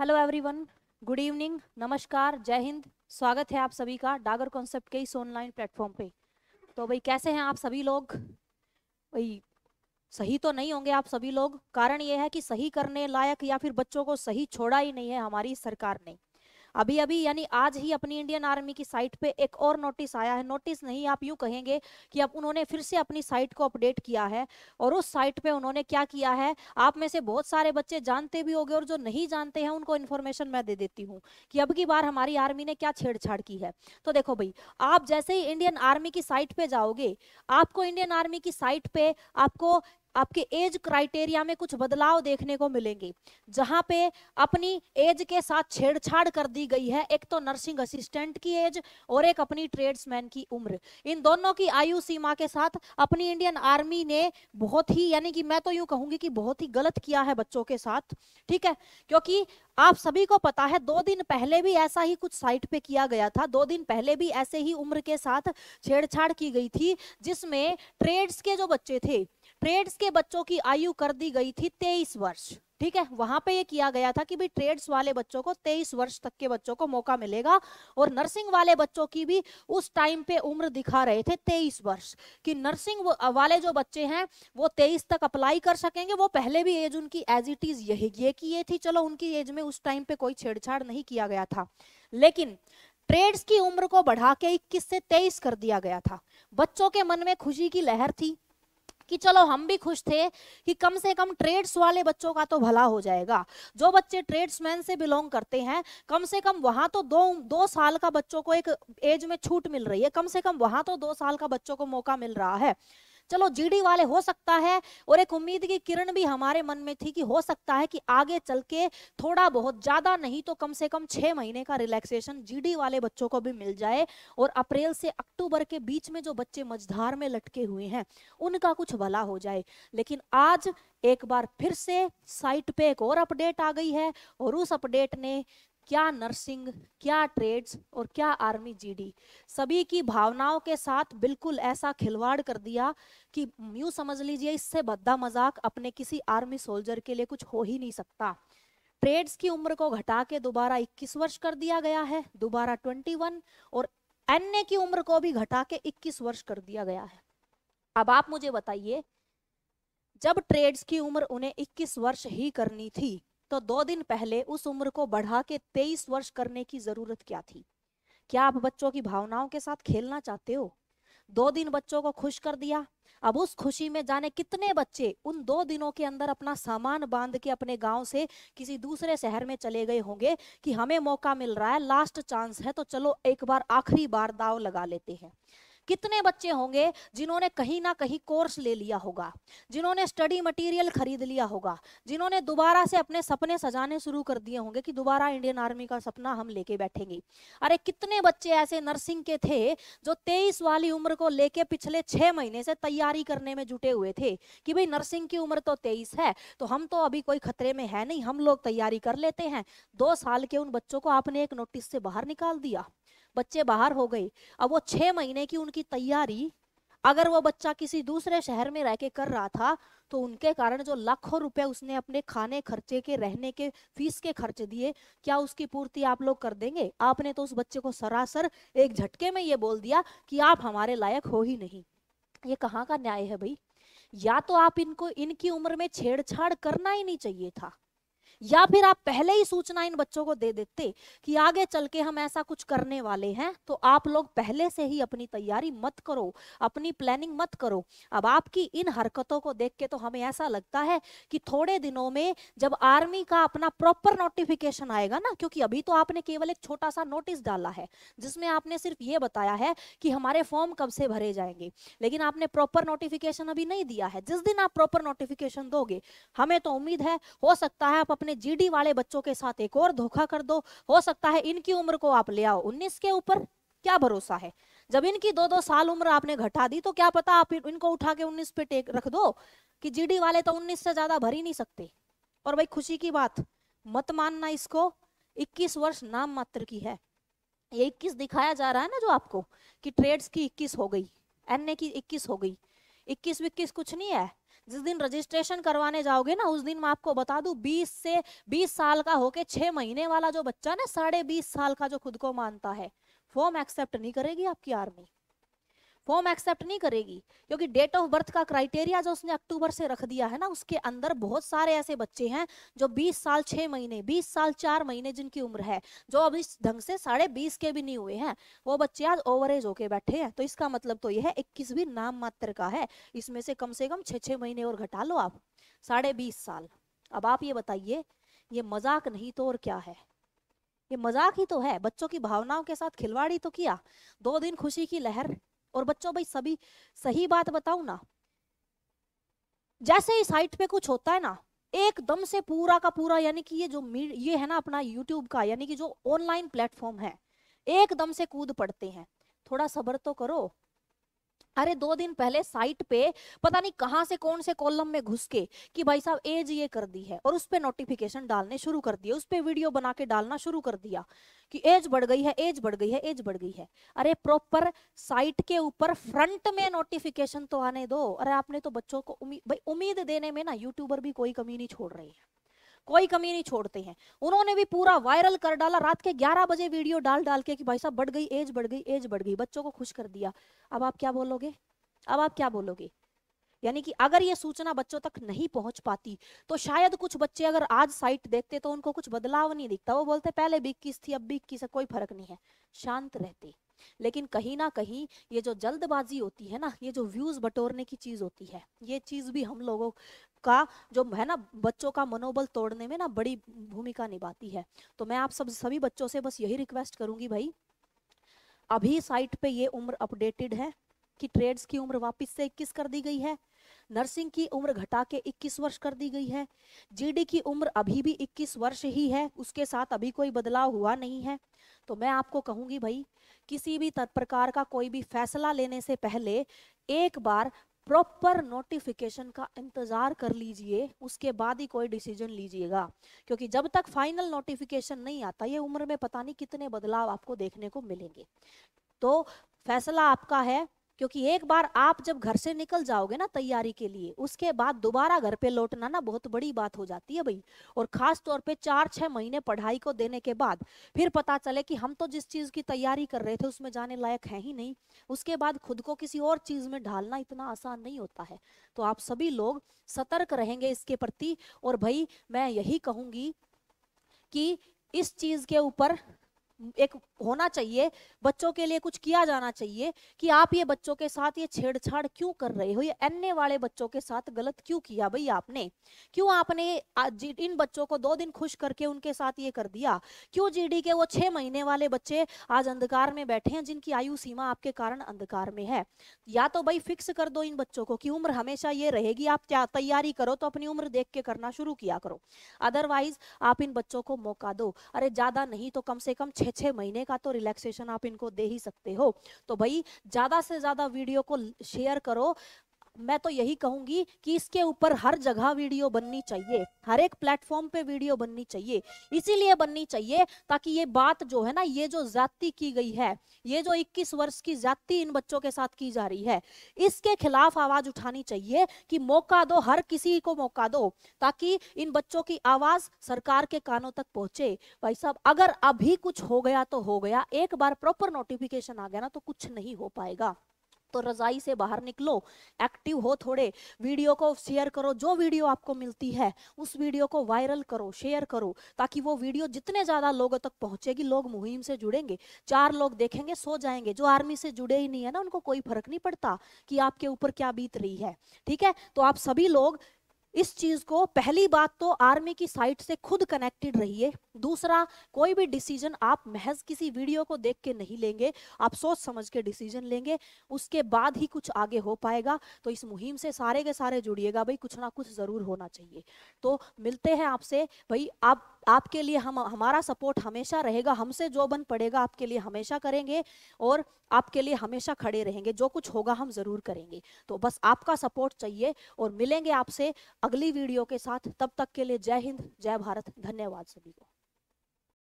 hello everyone good evening नमस्कार जय हिंद स्वागत है आप सभी का डागर कॉन्सेप्ट के इस ऑनलाइन प्लेटफॉर्म पे तो भाई कैसे हैं आप सभी लोग भाई सही तो नहीं होंगे आप सभी लोग कारण ये है कि सही करने लायक या फिर बच्चों को सही छोड़ा ही नहीं है हमारी सरकार ने अभी अभी यानी आज ही अपनी इंडियन आर्मी की साइट पे एक और नोटिस आया है नोटिस नहीं आप यूं कहेंगे कि अब उन्होंने फिर से अपनी साइट को अपडेट किया है और उस साइट पे उन्होंने क्या किया है आप में से बहुत सारे बच्चे जानते भी होंगे और जो नहीं जानते हैं उनको इन्फॉर्मेशन मैं दे देती हूँ कि अब की बार हमारी आर्मी ने क्या छेड़छाड़ की है तो देखो भाई आप जैसे ही इंडियन आर्मी की साइट पे जाओगे आपको इंडियन आर्मी की साइट पे आपको आपके एज क्राइटेरिया में कुछ बदलाव देखने को मिलेंगे जहां पे अपनी एज के साथ छेड़छाड़ कर दी गई है एक तो नर्सिंग असिस्टेंट की एज और एक अपनी ट्रेड्समैन की उम्र इन दोनों की आयु सीमा के साथ अपनी इंडियन आर्मी ने बहुत ही यानी कि मैं तो यूं कहूंगी कि बहुत ही गलत किया है बच्चों के साथ ठीक है क्योंकि आप सभी को पता है दो दिन पहले भी ऐसा ही कुछ साइट पे किया गया था दो दिन पहले भी ऐसे ही उम्र के साथ छेड़छाड़ की गई थी जिसमें ट्रेड्स के जो बच्चे थे ट्रेड्स के बच्चों की आयु कर दी गई थी तेईस वर्ष ठीक है वहां पे ये किया गया था कि भी ट्रेड्स वाले बच्चों को तेईस वर्ष तक के बच्चों को मौका मिलेगा और नर्सिंग वाले बच्चों की भी उस टाइम पे उम्र दिखा रहे थे तेईस वर्ष कि नर्सिंग वाले जो बच्चे हैं वो तेईस तक अप्लाई कर सकेंगे वो पहले भी एज उनकी एज इट इज यही ये की ये थी चलो उनकी एज में उस टाइम पे कोई छेड़छाड़ नहीं किया गया था लेकिन ट्रेड्स की उम्र को बढ़ा के इक्कीस से तेईस कर दिया गया था बच्चों के मन में खुशी की लहर थी कि चलो हम भी खुश थे कि कम से कम ट्रेड्स वाले बच्चों का तो भला हो जाएगा जो बच्चे ट्रेड्समैन से बिलोंग करते हैं कम से कम वहां तो दो दो साल का बच्चों को एक एज में छूट मिल रही है कम से कम वहां तो दो साल का बच्चों को मौका मिल रहा है चलो जीडी वाले हो सकता है और एक उम्मीद की किरण भी हमारे मन में थी कि हो सकता है कि आगे चल के थोड़ा बहुत ज्यादा नहीं तो कम से कम छह महीने का रिलैक्सेशन जीडी वाले बच्चों को भी मिल जाए और अप्रैल से अक्टूबर के बीच में जो बच्चे मझधार में लटके हुए हैं उनका कुछ भला हो जाए लेकिन आज एक बार फिर से साइट पे एक और अपडेट आ गई है और उस अपडेट ने क्या नर्सिंग क्या ट्रेड्स और क्या आर्मी जीडी सभी की भावनाओं के साथ बिल्कुल ऐसा खिलवाड़ कर दिया कि यूँ समझ लीजिए इससे भद्दा मजाक अपने किसी आर्मी सोल्जर के लिए कुछ हो ही नहीं सकता ट्रेड्स की उम्र को घटा के दोबारा 21 वर्ष कर दिया गया है दोबारा 21 और एन की उम्र को भी घटा के 21 वर्ष कर दिया गया है अब आप मुझे बताइए जब ट्रेड्स की उम्र उन्हें 21 वर्ष ही करनी थी तो दो दिन पहले उस उम्र को बढ़ा के तेईस वर्ष करने की जरूरत क्या थी क्या आप बच्चों की भावनाओं के साथ खेलना चाहते हो दो दिन बच्चों को खुश कर दिया अब उस खुशी में जाने कितने बच्चे उन दो दिनों के अंदर अपना सामान बांध के अपने गांव से किसी दूसरे शहर में चले गए होंगे कि हमें मौका मिल रहा है लास्ट चांस है तो चलो एक बार आखिरी बार दाव लगा लेते हैं कितने बच्चे होंगे जिन्होंने कहीं ना कहीं कोर्स ले लिया होगा जिन्होंने स्टडी मटेरियल खरीद लिया होगा जिन्होंने दोबारा से अपने सपने सजाने शुरू कर दिए होंगे कि दोबारा इंडियन आर्मी का सपना हम लेके बैठेंगे अरे कितने बच्चे ऐसे नर्सिंग के थे जो तेईस वाली उम्र को लेके पिछले छह महीने से तैयारी करने में जुटे हुए थे कि भाई नर्सिंग की उम्र तो तेईस है तो हम तो अभी कोई खतरे में है नहीं हम लोग तैयारी कर लेते हैं दो साल के उन बच्चों को आपने एक नोटिस से बाहर निकाल दिया बच्चे बाहर हो गए अब वो छह महीने की उनकी तैयारी अगर वो बच्चा किसी दूसरे शहर में रह के कर रहा था तो उनके कारण जो लाखों रुपए उसने अपने खाने खर्चे के रहने के फीस के खर्च दिए क्या उसकी पूर्ति आप लोग कर देंगे आपने तो उस बच्चे को सरासर एक झटके में ये बोल दिया कि आप हमारे लायक हो ही नहीं ये कहाँ का न्याय है भाई या तो आप इनको इनकी उम्र में छेड़छाड़ करना ही नहीं चाहिए था या फिर आप पहले ही सूचना इन बच्चों को दे देते कि आगे चल के हम ऐसा कुछ करने वाले हैं तो आप लोग पहले से ही अपनी तैयारी मत करो अपनी प्लानिंग मत करो अब आपकी इन हरकतों को देख के तो हमें ऐसा लगता है कि थोड़े दिनों में जब आर्मी का अपना प्रॉपर नोटिफिकेशन आएगा ना क्योंकि अभी तो आपने केवल एक छोटा सा नोटिस डाला है जिसमें आपने सिर्फ ये बताया है कि हमारे फॉर्म कब से भरे जाएंगे लेकिन आपने प्रॉपर नोटिफिकेशन अभी नहीं दिया है जिस दिन आप प्रॉपर नोटिफिकेशन दोगे हमें तो उम्मीद है हो सकता है आप अपने अपने जीडी वाले बच्चों के साथ एक और धोखा कर दो हो सकता है इनकी उम्र को आप ले आओ उन्नीस के ऊपर क्या भरोसा है जब इनकी दो दो साल उम्र आपने घटा दी तो क्या पता आप इनको उठा के उन्नीस पे टेक रख दो कि जीडी वाले तो उन्नीस से ज्यादा भर ही नहीं सकते और भाई खुशी की बात मत मानना इसको इक्कीस वर्ष नाम मात्र की है ये इक्कीस दिखाया जा रहा है ना जो आपको कि ट्रेड्स की इक्कीस हो गई एन की इक्कीस हो गई इक्कीस विक्कीस कुछ नहीं है जिस दिन रजिस्ट्रेशन करवाने जाओगे ना उस दिन मैं आपको बता दूं 20 से 20 साल का होके छह महीने वाला जो बच्चा ना साढ़े बीस साल का जो खुद को मानता है फॉर्म एक्सेप्ट नहीं करेगी आपकी आर्मी फॉर्म एक्सेप्ट नहीं करेगी क्योंकि डेट ऑफ बर्थ का क्राइटेरिया जो उसने अक्टूबर से रख दिया है ना उसके अंदर बहुत सारे ऐसे बच्चे हैं जो 20 साल 6 महीने 20 साल 4 महीने जिनकी उम्र है जो अब इस ढंग से साढ़े बीस के भी नहीं हुए हैं वो बच्चे आज ओवर एज होके बैठे हैं तो इसका मतलब तो यह है इक्कीस भी नाम मात्र का है इसमें से कम से कम छः छः महीने और घटा लो आप साढ़े साल अब आप ये बताइए ये मजाक नहीं तो और क्या है ये मजाक ही तो है बच्चों की भावनाओं के साथ खिलवाड़ी तो किया दो दिन खुशी की लहर और बच्चों भाई सभी सही बात बताऊ ना जैसे ही साइट पे कुछ होता है ना एकदम से पूरा का पूरा यानी कि ये जो ये है ना अपना यूट्यूब का यानी कि जो ऑनलाइन प्लेटफॉर्म है एकदम से कूद पड़ते हैं थोड़ा सब्र तो करो अरे दो दिन पहले साइट पे पता नहीं कहाँ से कौन से कॉलम में घुस के कि भाई साहब एज ये कर दी है और उस पर नोटिफिकेशन डालने शुरू कर दिए उस पर वीडियो बना के डालना शुरू कर दिया कि एज बढ़ गई है एज बढ़ गई है एज बढ़ गई है अरे प्रॉपर साइट के ऊपर फ्रंट में नोटिफिकेशन तो आने दो अरे आपने तो बच्चों को उम्मीद भाई उम्मीद देने में ना यूट्यूबर भी कोई कमी नहीं छोड़ रही है कोई कमी नहीं छोड़ते हैं उन्होंने भी पूरा वायरल कर डाला रात के 11 बजे वीडियो डाल डाल के कि भाई साहब बढ़ गई एज बढ़ गई एज बढ़ गई बच्चों को खुश कर दिया अब आप क्या बोलोगे अब आप क्या बोलोगे यानी कि अगर ये सूचना बच्चों तक नहीं पहुंच पाती तो शायद कुछ बच्चे अगर आज साइट देखते तो उनको कुछ बदलाव नहीं दिखता वो बोलते पहले भी इक्कीस थी अब भी इक्कीस है कोई फर्क नहीं है शांत रहते लेकिन कहीं ना कहीं ये जो जल्दबाजी होती है ना ये जो व्यूज बटोरने की चीज होती है ये चीज भी हम लोगों का जो है ना बच्चों का मनोबल तोड़ने में ना बड़ी भूमिका निभाती है तो मैं आप सब सभी बच्चों से बस यही रिक्वेस्ट करूंगी भाई अभी साइट पे ये उम्र अपडेटेड है कि ट्रेड्स की उम्र वापस से इक्कीस कर दी गई है नर्सिंग की उम्र घटा के 21 वर्ष कर दी गई है जीडी की उम्र अभी भी 21 वर्ष ही है उसके साथ अभी कोई बदलाव हुआ नहीं है तो मैं आपको कहूंगी भाई किसी भी प्रकार का कोई भी फैसला लेने से पहले एक बार प्रॉपर नोटिफिकेशन का इंतज़ार कर लीजिए उसके बाद ही कोई डिसीजन लीजिएगा क्योंकि जब तक फाइनल नोटिफिकेशन नहीं आता ये उम्र में पता नहीं कितने बदलाव आपको देखने को मिलेंगे तो फैसला आपका है क्योंकि एक बार आप जब घर से निकल जाओगे ना तैयारी के लिए उसके बाद दोबारा घर पे लौटना ना बहुत बड़ी बात हो जाती है भाई और खास तौर पे चार छह महीने पढ़ाई को देने के बाद फिर पता चले कि हम तो जिस चीज़ की तैयारी कर रहे थे उसमें जाने लायक है ही नहीं उसके बाद खुद को किसी और चीज़ में ढालना इतना आसान नहीं होता है तो आप सभी लोग सतर्क रहेंगे इसके प्रति और भाई मैं यही कहूंगी कि इस चीज़ के ऊपर एक होना चाहिए बच्चों के लिए कुछ किया जाना चाहिए कि आप ये बच्चों के साथ ये छेड़छाड़ क्यों कर रहे हो ये अन्य वाले बच्चों के साथ गलत क्यों किया भाई आपने क्यों आपने इन बच्चों को दो दिन खुश करके उनके साथ ये कर दिया क्यों जीडी के वो छह महीने वाले बच्चे आज अंधकार में बैठे हैं जिनकी आयु सीमा आपके कारण अंधकार में है या तो भाई फिक्स कर दो इन बच्चों को कि उम्र हमेशा ये रहेगी आप तैयारी करो तो अपनी उम्र देख के करना शुरू किया करो अदरवाइज आप इन बच्चों को मौका दो अरे ज्यादा नहीं तो कम से कम छह छः छः महीने का तो रिलैक्सेशन आप इनको दे ही सकते हो तो भाई ज़्यादा से ज़्यादा वीडियो को शेयर करो मैं तो यही कहूंगी कि इसके ऊपर हर जगह वीडियो बननी चाहिए हर एक प्लेटफॉर्म पे वीडियो बननी चाहिए इसीलिए बननी चाहिए ताकि ये बात जो है ना ये जो जाति की गई है ये जो 21 वर्ष की जाति इन बच्चों के साथ की जा रही है इसके खिलाफ आवाज उठानी चाहिए कि मौका दो हर किसी को मौका दो ताकि इन बच्चों की आवाज सरकार के कानों तक पहुंचे भाई साहब अगर अभी कुछ हो गया तो हो गया एक बार प्रॉपर नोटिफिकेशन आ गया ना तो कुछ नहीं हो पाएगा तो रजाई से बाहर निकलो एक्टिव हो थोड़े वीडियो को शेयर करो जो वीडियो आपको मिलती है उस वीडियो को वायरल करो शेयर करो ताकि वो वीडियो जितने ज़्यादा लोगों तक पहुंचेगी लोग मुहिम से जुड़ेंगे चार लोग देखेंगे सो जाएंगे जो आर्मी से जुड़े ही नहीं है ना उनको कोई फर्क नहीं पड़ता कि आपके ऊपर क्या बीत रही है ठीक है तो आप सभी लोग इस चीज़ को पहली बात तो आर्मी की साइट से खुद कनेक्टेड रहिए दूसरा कोई भी डिसीजन आप महज किसी वीडियो को देख के नहीं लेंगे आप सोच समझ के डिसीजन लेंगे उसके बाद ही कुछ आगे हो पाएगा तो इस मुहिम से सारे के सारे जुड़िएगा भाई कुछ ना कुछ ज़रूर होना चाहिए तो मिलते हैं आपसे भाई आप आपके लिए हम हमारा सपोर्ट हमेशा रहेगा हमसे जो बन पड़ेगा आपके लिए हमेशा करेंगे और आपके लिए हमेशा खड़े रहेंगे जो कुछ होगा हम ज़रूर करेंगे तो बस आपका सपोर्ट चाहिए और मिलेंगे आपसे अगली वीडियो के साथ तब तक के लिए जय हिंद जय भारत धन्यवाद सभी को